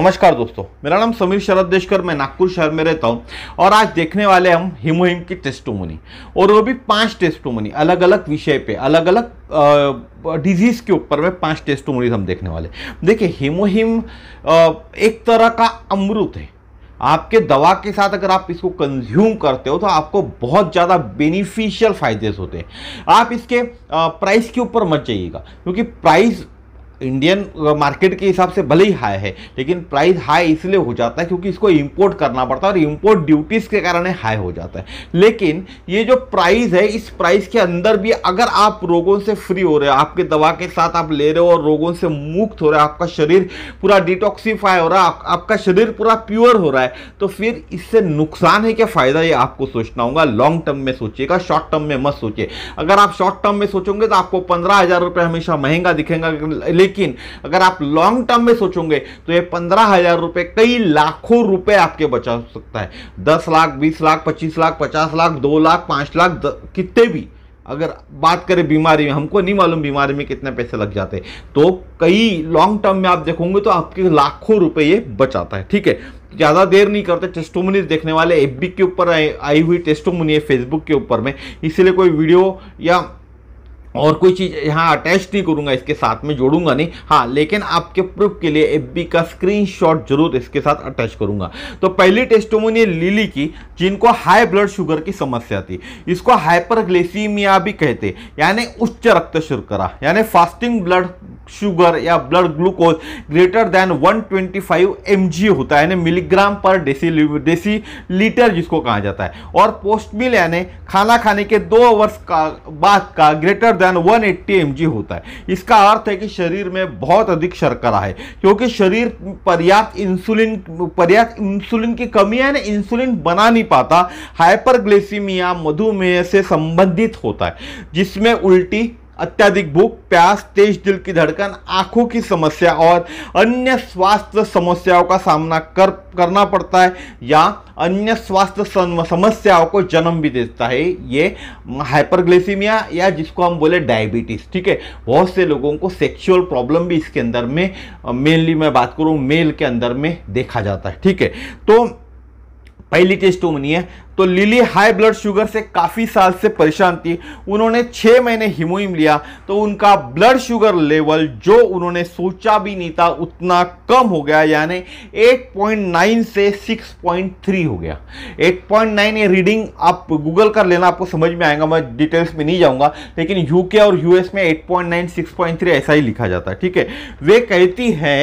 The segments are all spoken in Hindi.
नमस्कार दोस्तों मेरा नाम समीर शरद देशकर मैं नागपुर शहर में रहता हूँ और आज देखने वाले हम हिमोहिम की टेस्टोमनी और वो भी पांच टेस्टोमनी अलग अलग विषय पे अलग अलग डिजीज़ के ऊपर में पांच टेस्टोमनी हम देखने वाले देखिए हिमोहिम एक तरह का अमृत है आपके दवा के साथ अगर आप इसको कंज्यूम करते हो तो आपको बहुत ज़्यादा बेनिफिशियल फायदे होते हैं आप इसके प्राइस के ऊपर मत जाइएगा क्योंकि प्राइस इंडियन मार्केट uh, के हिसाब से भले ही हाई है लेकिन प्राइस हाई इसलिए हो जाता है क्योंकि इसको इंपोर्ट करना पड़ता है और इंपोर्ट ड्यूटीज़ के कारण हाई हो जाता है लेकिन ये जो प्राइस है इस प्राइस के अंदर भी अगर आप रोगों से फ्री हो रहे हो आपके दवा के साथ आप ले रहे हो और रोगों से मुक्त हो रहा है आपका शरीर पूरा डिटॉक्सीफाई हो रहा है आप, आपका शरीर पूरा प्योर हो रहा है तो फिर इससे नुकसान है क्या फ़ायदा ये आपको सोचना होगा लॉन्ग टर्म में सोचिएगा शॉर्ट टर्म में मत सोचिए अगर आप शॉर्ट टर्म में सोचोगे तो आपको पंद्रह हज़ार रुपये हमेशा महंगा दिखेगा लेकिन अगर आप लॉन्ग टर्म में सोचोगे तो ये पंद्रह हजार रुपए कई लाखों रुपए आपके बचा सकता है दस लाख बीस लाख पच्चीस लाख पचास लाख दो लाख पांच लाख कितने भी अगर बात करें बीमारी में हमको नहीं मालूम बीमारी में कितने पैसे लग जाते तो कई लॉन्ग टर्म में आप देखोगे तो आपके लाखों रुपए ये बचाता है ठीक है ज़्यादा देर नहीं करते टेस्टोमनीज देखने वाले एफ के ऊपर आई हुई टेस्टोमनी है फेसबुक के ऊपर में इसलिए कोई वीडियो या और हाँ। कोई चीज़ यहाँ अटैच नहीं करूँगा इसके साथ में जोड़ूंगा नहीं हाँ लेकिन आपके प्रूफ के लिए एफ का स्क्रीनशॉट जरूर इसके साथ अटैच करूँगा तो पहली टेस्टोमोनी लिली की जिनको हाई ब्लड शुगर की समस्या थी इसको हाइपरग्लेसीमिया भी कहते यानी उच्च रक्त शुरू करा यानी फास्टिंग ब्लड शुगर या ब्लड ग्लूकोज ग्रेटर देन 125 जी होता है यानी मिलीग्राम पर डेसी डेसी लीटर जिसको कहा जाता है और पोस्ट मिल यानी खाना खाने के दो आवर्स का बाद का ग्रेटर देन 180 जी होता है इसका अर्थ है कि शरीर में बहुत अधिक शर्करा है क्योंकि शरीर पर्याप्त इंसुलिन पर्याप्त इंसुलिन की कमी है ना इंसुलिन बना नहीं पाता हाइपरग्लिसीमिया मधुमेह से संबंधित होता है जिसमें उल्टी अत्यधिक भूख प्यास तेज दिल की धड़कन आंखों की समस्या और अन्य स्वास्थ्य समस्याओं का सामना कर करना पड़ता है या अन्य स्वास्थ्य समस्याओं को जन्म भी देता है ये हाइपरग्लेसिमिया या जिसको हम बोले डायबिटीज़ ठीक है बहुत से लोगों को सेक्सुअल प्रॉब्लम भी इसके अंदर में मेनली मैं बात करूँ मेल के अंदर में देखा जाता है ठीक है तो पहली टेस्ट तो बनी है तो लिली हाई ब्लड शुगर से काफ़ी साल से परेशान थी उन्होंने छः महीने हिमोइम लिया तो उनका ब्लड शुगर लेवल जो उन्होंने सोचा भी नहीं था उतना कम हो गया यानी 8.9 से 6.3 हो गया 8.9 ये रीडिंग आप गूगल कर लेना आपको समझ में आएगा मैं डिटेल्स में नहीं जाऊंगा लेकिन यूके और यूएस में 8.9 6.3 ऐसा ही लिखा जाता है ठीक है वे कहती हैं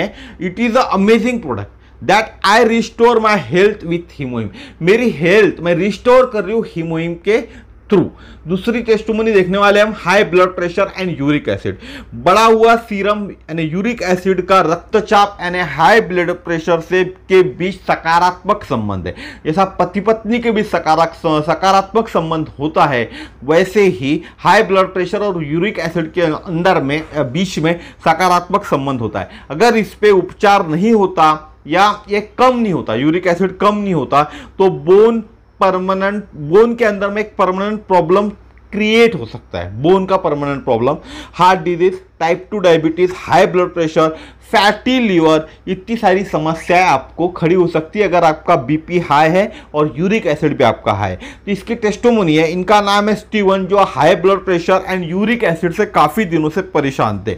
it is a amazing product that I restore my health with हिमोइम मेरी हेल्थ मैं रिस्टोर कर रही हूँ हिमोइम के थ्रू दूसरी टेस्टमनी देखने वाले हम high blood pressure and uric acid बड़ा हुआ सीरम यानी यूरिक एसिड का रक्तचाप यानी हाई ब्लड प्रेशर से के बीच सकारात्मक संबंध है जैसा पति पत्नी के बीच सकारात्मक संबंध होता है वैसे ही हाई ब्लड प्रेशर और यूरिक एसिड के अंदर में बीच में सकारात्मक संबंध होता है अगर इस पर उपचार नहीं होता या ये कम नहीं होता यूरिक एसिड कम नहीं होता तो बोन परमानेंट बोन के अंदर में एक परमानेंट प्रॉब्लम क्रिएट हो सकता है बोन का permanent problem heart disease type two diabetes high blood pressure fatty liver इतनी सारी समस्याएं आपको खड़ी हो सकती है अगर आपका बीपी हाई है और यूरिक एसिड भी आपका हाई है तो इसकी टेस्टोमोनी है इनका नाम है स्टीवन जो high blood pressure and uric acid से काफ़ी दिनों से परेशान थे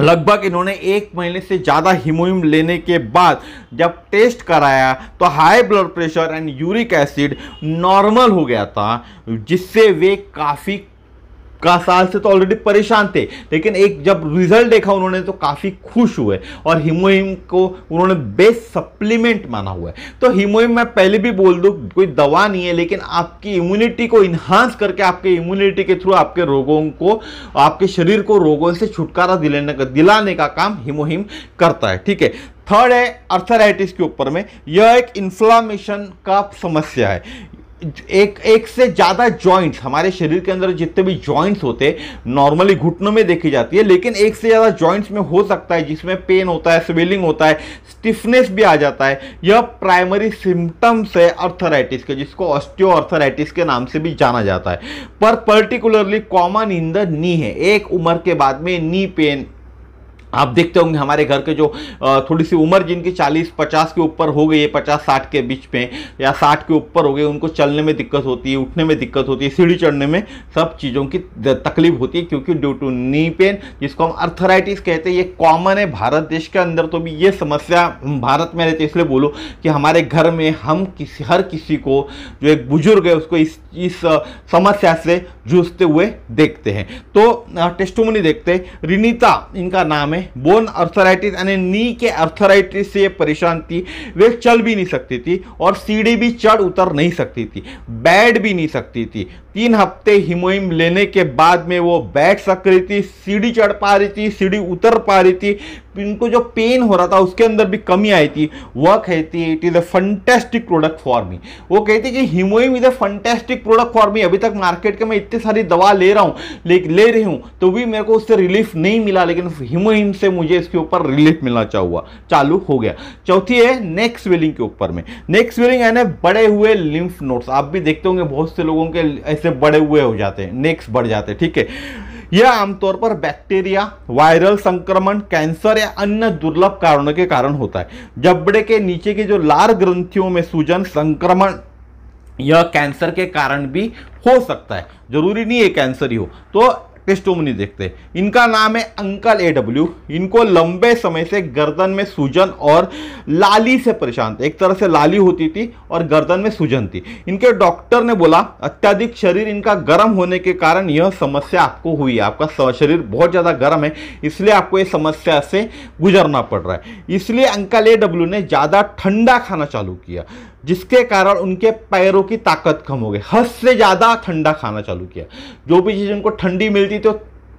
लगभग इन्होंने एक महीने से ज़्यादा हिमोइम लेने के बाद जब टेस्ट कराया तो high blood pressure and uric acid normal हो गया था जिससे वे काफ़ी का साल से तो ऑलरेडी परेशान थे लेकिन एक जब रिजल्ट देखा उन्होंने तो काफ़ी खुश हुए और हिमोहिम को उन्होंने बेस्ट सप्लीमेंट माना हुआ है तो हिमोहिम मैं पहले भी बोल दूँ कोई दवा नहीं है लेकिन आपकी इम्यूनिटी को इन्हांस करके आपके इम्यूनिटी के थ्रू आपके रोगों को आपके शरीर को रोगों से छुटकारा दिलाने का दिलाने का काम हिमोहिम करता है ठीक है थर्ड है अर्थराइटिस के ऊपर में यह एक इन्फ्लामेशन का समस्या है एक एक से ज़्यादा जॉइंट्स हमारे शरीर के अंदर जितने भी जॉइंट्स होते नॉर्मली घुटनों में देखी जाती है लेकिन एक से ज़्यादा जॉइंट्स में हो सकता है जिसमें पेन होता है स्वेलिंग होता है स्टिफनेस भी आ जाता है यह प्राइमरी सिम्टम्स है अर्थराइटिस के जिसको ऑस्टियो अर्थराइटिस के नाम से भी जाना जाता है पर particularly common in the knee है एक उम्र के बाद में नी पेन आप देखते होंगे हमारे घर के जो थोड़ी सी उम्र जिनकी 40 50 के ऊपर हो गई है 50 60 के बीच में या 60 के ऊपर हो गए उनको चलने में दिक्कत होती है उठने में दिक्कत होती है सीढ़ी चढ़ने में सब चीज़ों की तकलीफ होती है क्योंकि ड्यू टू नी पेन जिसको हम अर्थराइटिस कहते हैं ये कॉमन है भारत देश के अंदर तो भी ये समस्या भारत में रहती है इसलिए बोलो कि हमारे घर में हम किसी हर किसी को जो एक बुजुर्ग है उसको इस इस समस्या से जूझते हुए देखते हैं तो टेस्टोमनी देखते रिनीता इनका नाम है बोन अर्थराइटिस यानी नी के अर्थराइटिस से परेशान थी वे चल भी नहीं सकती थी और सीढ़ी भी चढ़ उतर नहीं सकती थी बैठ भी नहीं सकती थी तीन हफ्ते हिमोइम लेने के बाद में वो बैठ सक रही थी सीढ़ी चढ़ पा रही थी सीढ़ी उतर पा रही थी इनको जो पेन हो रहा था उसके अंदर भी कमी आई थी वह कहती it is a fantastic product for me वो कहती कि हिमोइम is a fantastic product for me अभी तक मार्केट के मैं इतनी सारी दवा ले रहा हूँ ले, ले रही हूँ तो भी मेरे को उससे रिलीफ नहीं मिला लेकिन हिमोइम से मुझे इसके ऊपर रिलीफ मिलना चाहूँगा चालू हो गया चौथी है नेक स्वेलिंग के ऊपर में नेक स्वेलिंग यानी बड़े हुए लिम्फ नोट्स आप भी देखते होंगे बहुत से लोगों के जैसे बड़े हुए हो जाते हैं नेक्स बढ़ जाते हैं ठीक है यह आमतौर पर बैक्टीरिया वायरल संक्रमण कैंसर या अन्य दुर्लभ कारणों के कारण होता है जबड़े के नीचे के जो लार ग्रंथियों में सूजन संक्रमण यह कैंसर के कारण भी हो सकता है जरूरी नहीं है कैंसर ही हो तो नहीं देखते इनका नाम है अंकल ए डब्ल्यू इनको लंबे समय से गर्दन में सूजन और लाली से परेशान थे एक तरह से लाली होती थी और गर्दन में सूजन थी इनके डॉक्टर ने बोला अत्यधिक शरीर इनका गर्म होने के कारण यह समस्या आपको हुई है आपका शरीर बहुत ज़्यादा गर्म है इसलिए आपको ये समस्या से गुजरना पड़ रहा है इसलिए अंकल ए डब्ल्यू ने ज़्यादा ठंडा खाना चालू किया जिसके कारण उनके पैरों की ताकत कम हो गई हद से ज़्यादा ठंडा खाना चालू किया जो भी चीज़ उनको ठंडी मिलती थी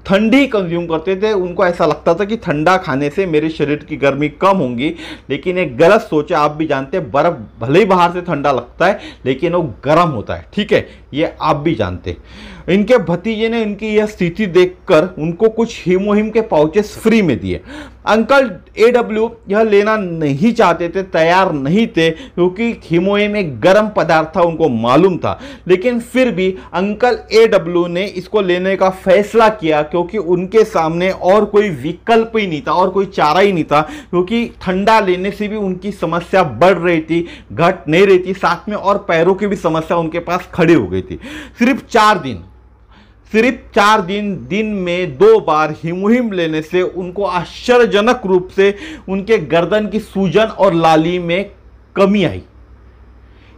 ठंडी कंज्यूम करते थे उनको ऐसा लगता था कि ठंडा खाने से मेरे शरीर की गर्मी कम होगी लेकिन एक गलत सोच है आप भी जानते हैं बर्फ़ भले ही बाहर से ठंडा लगता है लेकिन वो गर्म होता है ठीक है ये आप भी जानते हैं इनके भतीजे ने इनकी यह स्थिति देखकर उनको कुछ हीमोहिम के पाउचेस फ्री में दिए अंकल ए डब्ल्यू यह लेना नहीं चाहते थे तैयार नहीं थे क्योंकि हीमोहिम एक गर्म पदार्थ था उनको मालूम था लेकिन फिर भी अंकल ए डब्ल्यू ने इसको लेने का फैसला किया क्योंकि उनके सामने और कोई विकल्प ही नहीं था और कोई चारा ही नहीं था क्योंकि ठंडा लेने से भी उनकी समस्या बढ़ रही थी घट नहीं रही थी साथ में और पैरों की भी समस्या उनके पास खड़ी हो गई थी सिर्फ चार दिन सिर्फ चार दिन दिन में दो बार हिमोहिम लेने से उनको आश्चर्यजनक रूप से उनके गर्दन की सूजन और लाली में कमी आई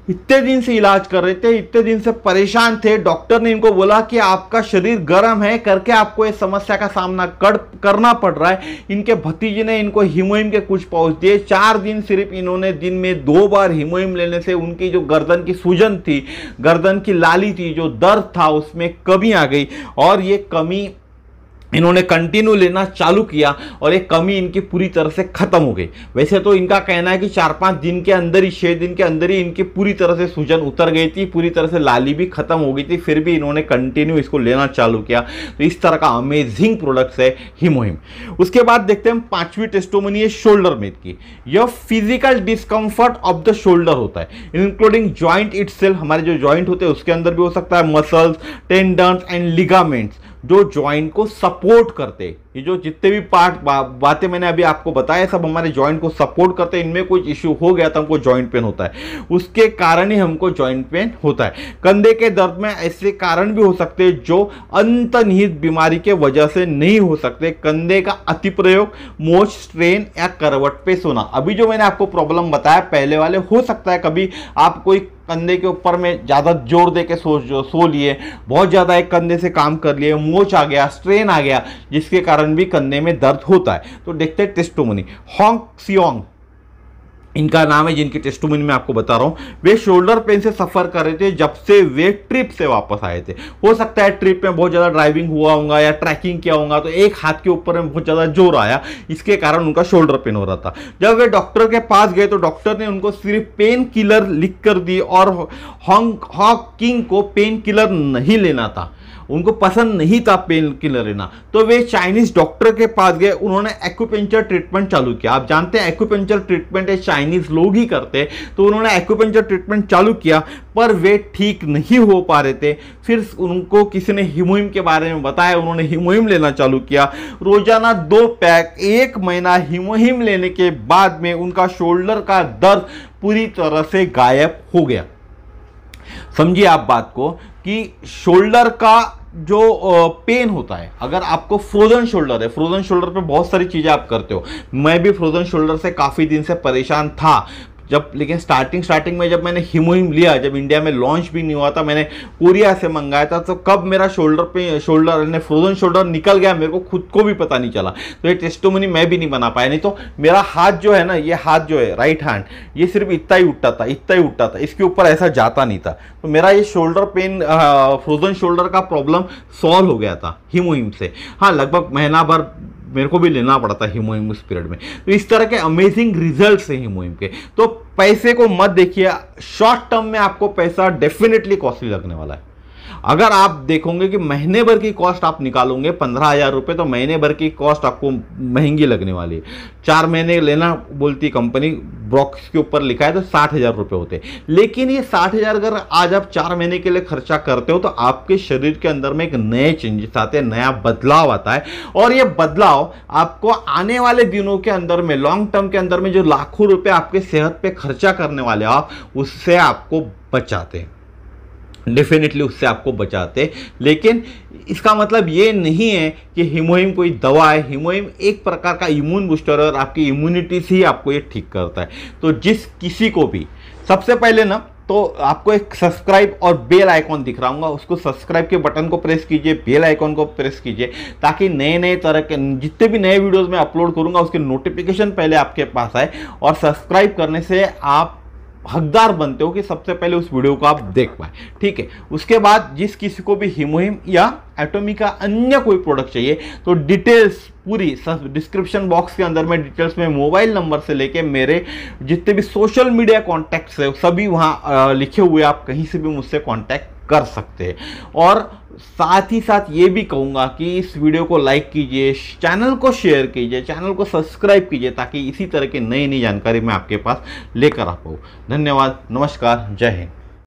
इतने दिन से इलाज कर रहे थे इतने दिन से परेशान थे डॉक्टर ने इनको बोला कि आपका शरीर गर्म है करके आपको इस समस्या का सामना कर करना पड़ रहा है इनके भतीजे ने इनको हिमोइम के कुछ पहुँच दिए चार दिन सिर्फ इन्होंने दिन में दो बार हिमोइम लेने से उनकी जो गर्दन की सूजन थी गर्दन की लाली थी जो दर्द था उसमें कमी आ गई और ये कमी इन्होंने कंटिन्यू लेना चालू किया और ये कमी इनकी पूरी तरह से खत्म हो गई वैसे तो इनका कहना है कि चार पांच दिन के अंदर ही छः दिन के अंदर ही इनकी पूरी तरह से सूजन उतर गई थी पूरी तरह से लाली भी खत्म हो गई थी फिर भी इन्होंने कंटिन्यू इसको लेना चालू किया तो इस तरह का अमेजिंग प्रोडक्ट्स है हिमोहिम उसके बाद देखते हैं पांचवी टेस्टोमनी है शोल्डर में की यह physical discomfort of the shoulder होता है इंक्लूडिंग ज्वाइंट इट हमारे जो ज्वाइंट होते हैं उसके अंदर भी हो सकता है मसल्स टेंडन्स एंड लिगामेंट्स जो ज्वाइंट को सपोर्ट करते ये जो जितने भी पार्ट बा, बातें मैंने अभी आपको बताया सब हमारे जॉइंट को सपोर्ट करते हैं इनमें कुछ इश्यू हो गया तो हमको जॉइंट पेन होता है उसके कारण ही हमको जॉइंट पेन होता है कंधे के दर्द में ऐसे कारण भी हो सकते हैं जो अंतनिहित बीमारी के वजह से नहीं हो सकते कंधे का अति प्रयोग मोच स्ट्रेन या करवट पे सोना अभी जो मैंने आपको प्रॉब्लम बताया पहले वाले हो सकता है कभी आप कोई कंधे के ऊपर में ज़्यादा जोर दे के सो सो लिए बहुत ज़्यादा एक कंधे से काम कर लिए मोच आ गया स्ट्रेन आ गया जिसके कारण भी करने में दर्द होता है तो देखते हैं टेस्टोमनी हॉन्ग सियोंग इनका नाम है जिनकी टेस्टोमनी में आपको बता रहा हूँ वे शोल्डर पेन से सफ़र कर रहे थे जब से वे ट्रिप से वापस आए थे हो सकता है ट्रिप में बहुत ज़्यादा ड्राइविंग हुआ होगा या ट्रैकिंग किया होगा तो एक हाथ के ऊपर में बहुत ज़्यादा जोर आया इसके कारण उनका शोल्डर पेन हो रहा था जब वे डॉक्टर के पास गए तो डॉक्टर ने उनको सिर्फ पेन किलर लिख कर दी और हॉन्ग हॉकिंग को पेन किलर नहीं लेना था उनको पसंद नहीं था पेन किलर लेना तो वे चाइनीज डॉक्टर के पास गए उन्होंने एक्यूपेंचर ट्रीटमेंट चालू किया आप जानते हैं एक्यूपेंचर ट्रीटमेंट है चाइनीज लोग ही करते तो उन्होंने एक्यूपेंचर ट्रीटमेंट चालू किया पर वे ठीक नहीं हो पा रहे थे फिर उनको किसी ने हिमोहिम के बारे में बताया उन्होंने हिमोहिम लेना चालू किया रोजाना दो पैक एक महीना हिमोहिम लेने के बाद में उनका शोल्डर का दर्द पूरी तरह से गायब हो गया समझिए आप बात को कि शोल्डर का जो पेन होता है अगर आपको फ्रोजन शोल्डर है फ्रोजन शोल्डर पे बहुत सारी चीज़ें आप करते हो मैं भी फ्रोजन शोल्डर से काफ़ी दिन से परेशान था जब लेकिन स्टार्टिंग स्टार्टिंग में जब मैंने हिमोहिम लिया जब इंडिया में लॉन्च भी नहीं हुआ था मैंने कोरिया से मंगाया था तो कब मेरा शोल्डर पे शोल्डर ने फ्रोजन शोल्डर निकल गया मेरे को खुद को भी पता नहीं चला तो ये टेस्टोमनी मैं भी नहीं बना पाया नहीं तो मेरा हाथ जो है ना ये हाथ जो है राइट हैंड ये सिर्फ इतना ही उठता था इतना ही उठता था इसके ऊपर ऐसा जाता नहीं था तो मेरा ये शोल्डर पेन फ्रोजन शोल्डर का प्रॉब्लम सॉल्व हो गया था हिमोहिम से हाँ लगभग महीना भर मेरे को भी लेना पड़ा था हिमोइम उस पीरियड में तो इस तरह के अमेजिंग रिजल्ट है हिमोइम के तो पैसे को मत देखिए शॉर्ट टर्म में आपको पैसा डेफिनेटली कॉस्टली लगने वाला है अगर आप देखोगे कि महीने भर की कॉस्ट आप निकालोगे पंद्रह हज़ार रुपये तो महीने भर की कॉस्ट आपको महंगी लगने वाली है चार महीने लेना बोलती कंपनी ब्रॉक्स के ऊपर लिखा है तो साठ हज़ार रुपये होते हैं लेकिन ये साठ हज़ार अगर आज आप चार महीने के लिए खर्चा करते हो तो आपके शरीर के अंदर में एक नए चेंजेस आते हैं नया बदलाव आता है और ये बदलाव आपको आने वाले दिनों के अंदर में लॉन्ग टर्म के अंदर में जो लाखों रुपए आपके सेहत पे खर्चा करने वाले आप उससे आपको बचाते हैं डेफिनेटली उससे आपको बचाते लेकिन इसका मतलब ये नहीं है कि हिमोहिम कोई दवा है हिमोहिम एक प्रकार का इम्यून बूस्टर और आपकी इम्यूनिटी से ही आपको ये ठीक करता है तो जिस किसी को भी सबसे पहले ना तो आपको एक सब्सक्राइब और बेल आइकॉन दिख रहा होगा उसको सब्सक्राइब के बटन को प्रेस कीजिए बेल आइकॉन को प्रेस कीजिए ताकि नए नए तरह के जितने भी नए वीडियोस मैं अपलोड करूँगा उसके नोटिफिकेशन पहले आपके पास आए और सब्सक्राइब करने से आप हकदार बनते हो कि सबसे पहले उस वीडियो को आप देख पाए ठीक है उसके बाद जिस किसी को भी हिमोहिम या एटोमी का अन्य कोई प्रोडक्ट चाहिए तो डिटेल्स पूरी डिस्क्रिप्शन बॉक्स के अंदर में डिटेल्स में मोबाइल नंबर से लेके मेरे जितने भी सोशल मीडिया कॉन्टैक्ट्स है सभी वहाँ लिखे हुए आप कहीं से भी मुझसे कॉन्टैक्ट कर सकते हैं और साथ ही साथ ये भी कहूँगा कि इस वीडियो को लाइक कीजिए चैनल को शेयर कीजिए चैनल को सब्सक्राइब कीजिए ताकि इसी तरह की नई नई जानकारी मैं आपके पास लेकर आ पाऊँ धन्यवाद नमस्कार जय हिंद